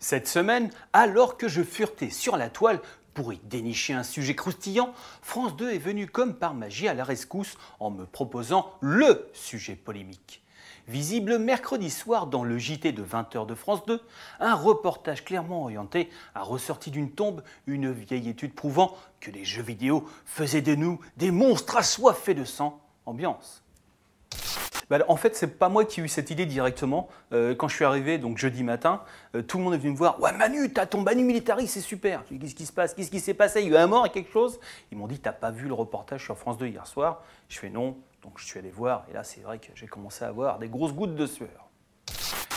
Cette semaine, alors que je furetais sur la toile pour y dénicher un sujet croustillant, France 2 est venu comme par magie à la rescousse en me proposant LE sujet polémique. Visible mercredi soir dans le JT de 20h de France 2, un reportage clairement orienté a ressorti d'une tombe une vieille étude prouvant que les jeux vidéo faisaient de nous des monstres assoiffés de sang. Ambiance. Bah, en fait, c'est pas moi qui ai eu cette idée directement. Euh, quand je suis arrivé, donc jeudi matin, euh, tout le monde est venu me voir. Ouais, Manu, t'as ton Manu Militari, c'est super. qu'est-ce qui se passe Qu'est-ce qui s'est passé Il y a eu un mort, et quelque chose Ils m'ont dit, t'as pas vu le reportage sur France 2 hier soir Je fais non. Donc je suis allé voir, et là, c'est vrai que j'ai commencé à avoir des grosses gouttes de sueur.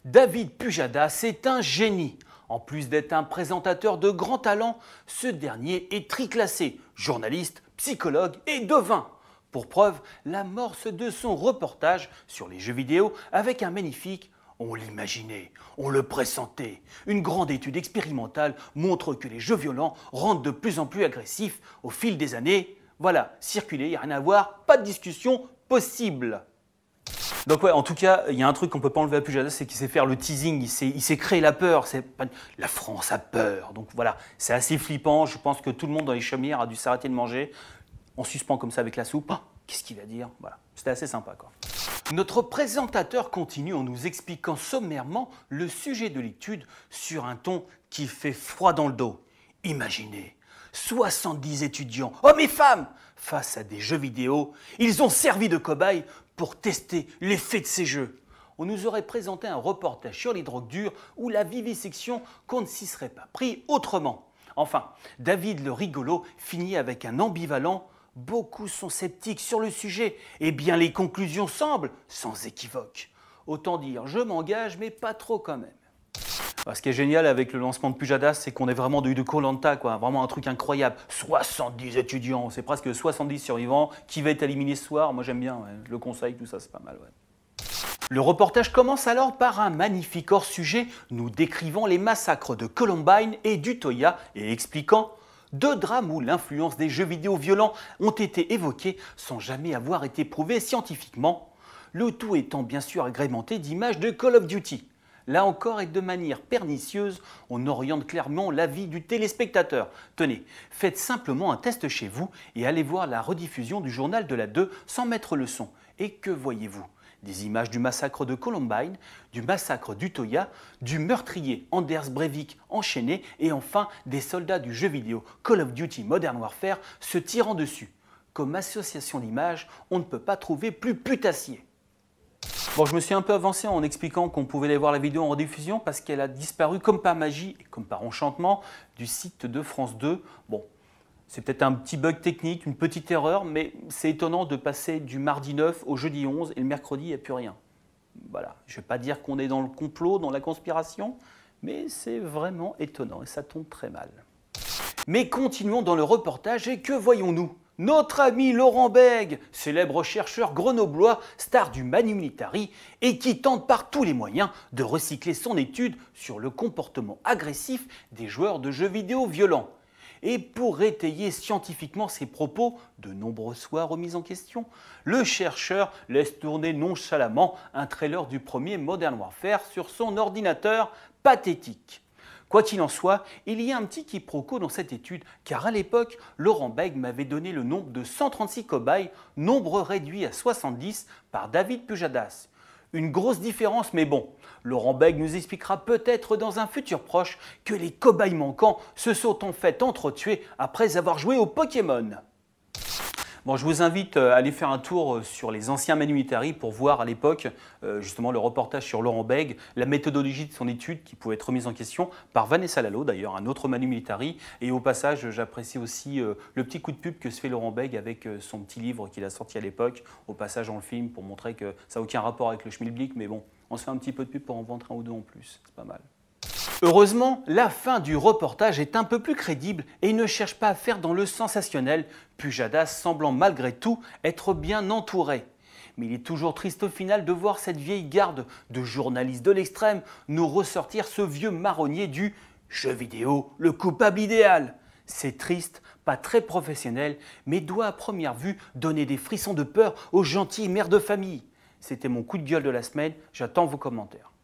David Pujada, c'est un génie. En plus d'être un présentateur de grand talent, ce dernier est triclassé, journaliste, psychologue et devin. Pour preuve, l'amorce de son reportage sur les jeux vidéo avec un magnifique on l'imaginait, on le pressentait. Une grande étude expérimentale montre que les jeux violents rendent de plus en plus agressifs au fil des années. Voilà, circuler, rien à voir, pas de discussion possible. Donc ouais, en tout cas, il y a un truc qu'on peut pas enlever à Pujada, c'est qu'il sait faire le teasing, il sait, créer la peur. C'est La France a peur, donc voilà, c'est assez flippant. Je pense que tout le monde dans les chaumières a dû s'arrêter de manger on suspend comme ça avec la soupe. Ah, qu'est-ce qu'il va dire hein Voilà, c'était assez sympa quoi. Notre présentateur continue en nous expliquant sommairement le sujet de l'étude sur un ton qui fait froid dans le dos. Imaginez, 70 étudiants, hommes et femmes, face à des jeux vidéo, ils ont servi de cobayes pour tester l'effet de ces jeux. On nous aurait présenté un reportage sur les drogues dures la vivisection qu'on ne s'y serait pas pris autrement. Enfin, David le rigolo finit avec un ambivalent beaucoup sont sceptiques sur le sujet, et bien les conclusions semblent sans équivoque. Autant dire, je m'engage, mais pas trop quand même. Ah, ce qui est génial avec le lancement de Pujadas, c'est qu'on est vraiment de Colanta, quoi. Vraiment un truc incroyable. 70 étudiants, c'est presque 70 survivants. Qui va être éliminé ce soir Moi j'aime bien, le conseil, tout ça, c'est pas mal. Le reportage commence alors par un magnifique hors-sujet nous décrivant les massacres de Columbine et du Toya, et expliquant deux drames où l'influence des jeux vidéo violents ont été évoqués sans jamais avoir été prouvés scientifiquement, le tout étant bien sûr agrémenté d'images de Call of Duty. Là encore et de manière pernicieuse, on oriente clairement l'avis du téléspectateur. Tenez, faites simplement un test chez vous et allez voir la rediffusion du journal de la 2 sans mettre le son. Et que voyez-vous des images du massacre de Columbine, du massacre d'Utoya, du meurtrier Anders Breivik enchaîné et enfin des soldats du jeu vidéo Call of Duty Modern Warfare se tirant dessus. Comme association d'images, on ne peut pas trouver plus putassier. Bon, je me suis un peu avancé en expliquant qu'on pouvait aller voir la vidéo en diffusion parce qu'elle a disparu comme par magie et comme par enchantement du site de France 2. Bon, c'est peut-être un petit bug technique, une petite erreur, mais c'est étonnant de passer du mardi 9 au jeudi 11 et le mercredi, il n'y a plus rien. Voilà, je ne vais pas dire qu'on est dans le complot, dans la conspiration, mais c'est vraiment étonnant et ça tombe très mal. Mais continuons dans le reportage et que voyons-nous notre ami Laurent Bègue, célèbre chercheur grenoblois, star du Manu Militari, et qui tente par tous les moyens de recycler son étude sur le comportement agressif des joueurs de jeux vidéo violents. Et pour étayer scientifiquement ses propos, de nombreuses soirs remis en question, le chercheur laisse tourner nonchalamment un trailer du premier Modern Warfare sur son ordinateur pathétique. Quoi qu'il en soit, il y a un petit quiproquo dans cette étude, car à l'époque, Laurent Beg m'avait donné le nombre de 136 cobayes, nombre réduit à 70 par David Pujadas. Une grosse différence, mais bon, Laurent Beg nous expliquera peut-être dans un futur proche que les cobayes manquants se sont en fait entretués après avoir joué au Pokémon je vous invite euh, à aller faire un tour euh, sur les anciens Militari pour voir à l'époque euh, justement le reportage sur Laurent Begg la méthodologie de son étude qui pouvait être remise en question par Vanessa Lalo, d'ailleurs un autre Manu Militari. Et au passage, j'apprécie aussi le petit coup de pub que se fait Laurent Begg avec son petit livre qu'il a sorti à l'époque. Au passage, en le film pour montrer que ça n'a aucun rapport avec le schmilblick, mais bon, on se fait un petit peu de pub pour en vendre un ou deux en plus. C'est pas mal. Heureusement, la fin du reportage est un peu plus crédible et ne cherche pas à faire dans le sensationnel, Pujadas semblant malgré tout être bien entouré. Mais il est toujours triste au final de voir cette vieille garde de journalistes de l'extrême nous ressortir ce vieux marronnier du jeu vidéo, le coupable idéal. C'est triste, pas très professionnel, mais doit à première vue donner des frissons de peur aux gentils mères de famille. C'était mon coup de gueule de la semaine, j'attends vos commentaires.